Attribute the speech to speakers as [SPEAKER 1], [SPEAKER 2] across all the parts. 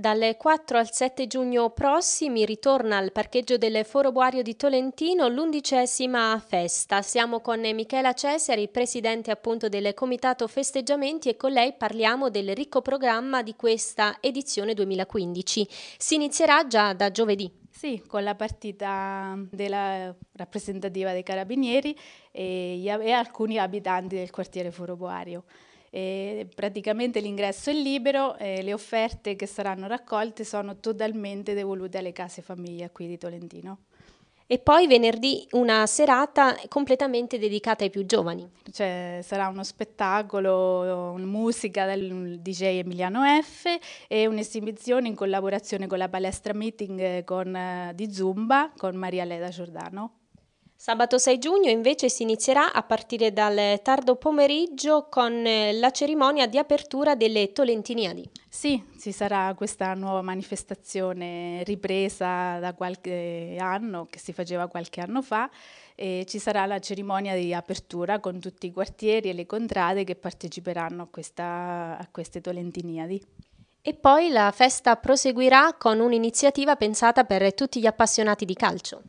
[SPEAKER 1] Dalle 4 al 7 giugno prossimi ritorna al parcheggio del Foro Boario di Tolentino l'undicesima festa. Siamo con Michela Cesari, presidente appunto del Comitato Festeggiamenti e con lei parliamo del ricco programma di questa edizione 2015. Si inizierà già da giovedì. Sì, con la partita
[SPEAKER 2] della rappresentativa dei carabinieri e, eh, e alcuni abitanti del quartiere Foro Boario. E praticamente l'ingresso è libero, e le offerte che saranno raccolte sono totalmente devolute alle case famiglia qui di Tolentino. E poi venerdì una
[SPEAKER 1] serata completamente dedicata ai più giovani. Cioè, sarà uno
[SPEAKER 2] spettacolo, musica del DJ Emiliano F e un'esibizione in collaborazione con la palestra meeting eh, con, eh, di Zumba con Maria Leda
[SPEAKER 1] Giordano. Sabato 6 giugno invece si inizierà a partire dal tardo pomeriggio con eh, la cerimonia di apertura delle Tolentiniadi. Sì, ci sarà
[SPEAKER 2] questa nuova manifestazione ripresa da qualche anno, che si faceva qualche anno fa, e ci sarà la cerimonia di apertura con tutti i quartieri e le contrade che parteciperanno a, questa, a queste Tolentiniadi.
[SPEAKER 1] E poi la festa proseguirà con un'iniziativa pensata per tutti gli appassionati di calcio.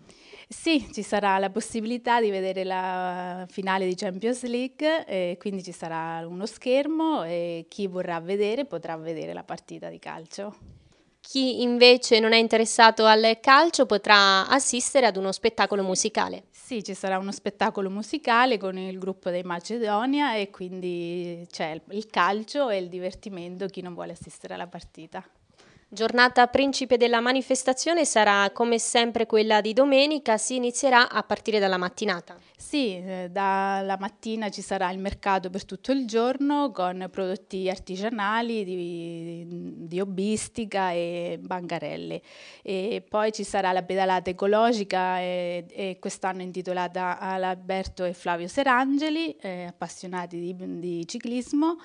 [SPEAKER 2] Sì, ci sarà la possibilità di vedere la finale di Champions League, e quindi ci sarà uno schermo e chi vorrà vedere potrà vedere la partita di calcio.
[SPEAKER 1] Chi invece non è interessato al calcio potrà assistere ad uno spettacolo musicale. Sì, ci sarà uno
[SPEAKER 2] spettacolo musicale con il gruppo dei Macedonia e
[SPEAKER 1] quindi c'è il calcio e il divertimento chi non vuole assistere alla partita. Giornata principe della manifestazione sarà come sempre quella di domenica, si inizierà a partire dalla mattinata.
[SPEAKER 2] Sì, eh, dalla mattina ci sarà il mercato per tutto il giorno con prodotti artigianali di, di hobbistica e bancarelle. E poi ci sarà la pedalata ecologica e, e quest'anno intitolata ad Alberto e Flavio Serangeli, eh, appassionati di, di ciclismo.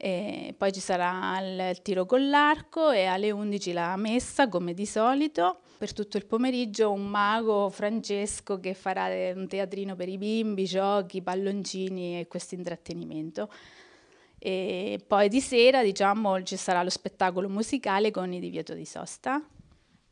[SPEAKER 2] E poi ci sarà il tiro con l'arco e alle 11 la messa come di solito. Per tutto il pomeriggio un mago Francesco che farà un teatrino per i bimbi, giochi, palloncini e questo intrattenimento. E poi di sera diciamo, ci sarà lo spettacolo musicale con i divieto di sosta.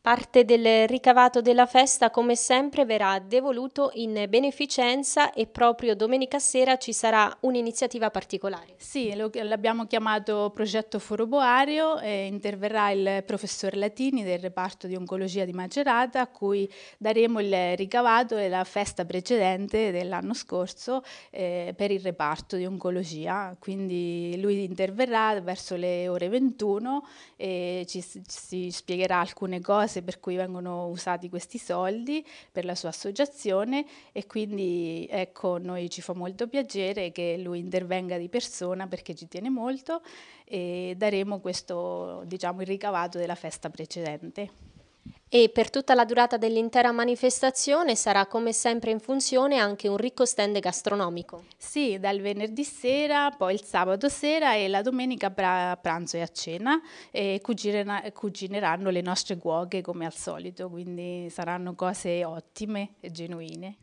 [SPEAKER 1] Parte del ricavato della festa come sempre verrà devoluto in beneficenza e proprio domenica sera ci sarà un'iniziativa particolare. Sì, l'abbiamo chiamato progetto foroboario e interverrà
[SPEAKER 2] il professor Latini del reparto di oncologia di Macerata a cui daremo il ricavato della festa precedente dell'anno scorso eh, per il reparto di oncologia. Quindi lui interverrà verso le ore 21 e ci, ci spiegherà alcune cose cause per cui vengono usati questi soldi per la sua associazione e quindi ecco noi ci fa molto piacere che lui intervenga di persona perché ci tiene molto e daremo questo diciamo il ricavato
[SPEAKER 1] della festa precedente e per tutta la durata dell'intera manifestazione sarà come sempre in funzione anche un ricco stand gastronomico. Sì, dal venerdì sera,
[SPEAKER 2] poi il sabato sera e la domenica a pranzo e a cena e cucineranno le nostre cuoche come al solito, quindi saranno cose ottime e genuine.